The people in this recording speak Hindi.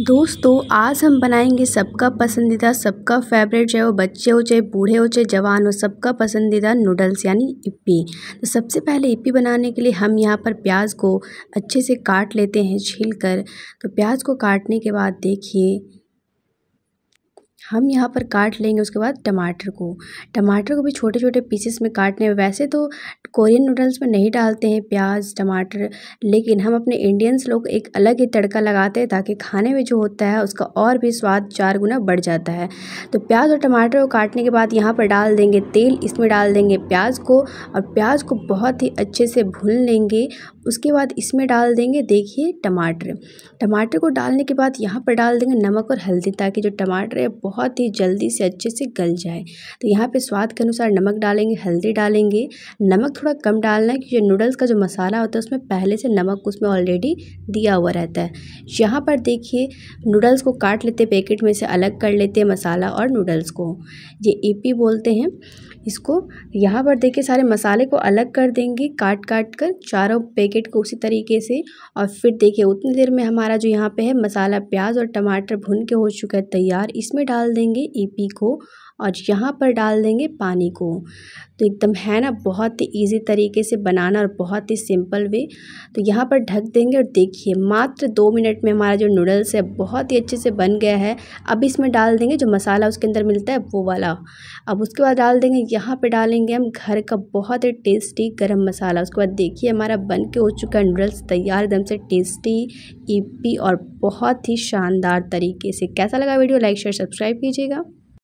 दोस्तों आज हम बनाएंगे सबका पसंदीदा सबका फेवरेट चाहे वो बच्चे हो चाहे बूढ़े हो चाहे जवान हो सबका पसंदीदा नूडल्स यानी इप्पी तो सबसे पहले इप्पी बनाने के लिए हम यहाँ पर प्याज को अच्छे से काट लेते हैं छील कर तो प्याज को काटने के बाद देखिए हम यहाँ पर काट लेंगे उसके बाद टमाटर को टमाटर को भी छोटे छोटे पीसेस में काटने में वैसे तो कोरियन नूडल्स में नहीं डालते हैं प्याज टमाटर लेकिन हम अपने इंडियंस लोग एक अलग ही तड़का लगाते हैं ताकि खाने में जो होता है उसका और भी स्वाद चार गुना बढ़ जाता है तो प्याज और टमाटर को काटने के बाद यहाँ पर डाल देंगे तेल इसमें डाल देंगे प्याज को और प्याज को बहुत ही अच्छे से भून लेंगे उसके बाद इसमें डाल देंगे देखिए टमाटर टमाटर को डालने के बाद यहाँ पर डाल देंगे नमक और हल्दी ताकि जो टमाटर है बहुत ही जल्दी से अच्छे से गल जाए तो यहाँ पे स्वाद के अनुसार नमक डालेंगे हल्दी डालेंगे नमक थोड़ा कम डालना है क्योंकि नूडल्स का जो मसाला होता है उसमें पहले से नमक उसमें ऑलरेडी दिया हुआ रहता है यहाँ पर देखिए नूडल्स को काट लेते पैकेट में से अलग कर लेते हैं मसाला और नूडल्स को ये ए बोलते हैं इसको यहाँ पर देखिए सारे मसाले को अलग कर देंगे काट काट कर चारों पैकेट को उसी तरीके से और फिर देखिए उतनी देर में हमारा जो यहाँ पे है मसाला प्याज और टमाटर भुन के हो चुका है तैयार इसमें डाल डाल देंगे ईपी e को और यहाँ पर डाल देंगे पानी को तो एकदम है ना बहुत ही ईजी तरीके से बनाना और बहुत ही सिंपल वे तो यहाँ पर ढक देंगे और देखिए मात्र दो मिनट में हमारा जो नूडल्स है बहुत ही अच्छे से बन गया है अब इसमें डाल देंगे जो मसाला उसके अंदर मिलता है वो वाला अब उसके बाद डाल देंगे यहाँ पर डालेंगे हम घर का बहुत ही टेस्टी गर्म मसाला उसके बाद देखिए हमारा बन के हो चुका है नूडल्स तैयार एकदम से टेस्टी ईपी और बहुत ही शानदार तरीके से कैसा लगा वीडियो लाइक शेयर सब्सक्राइब कीजिएगा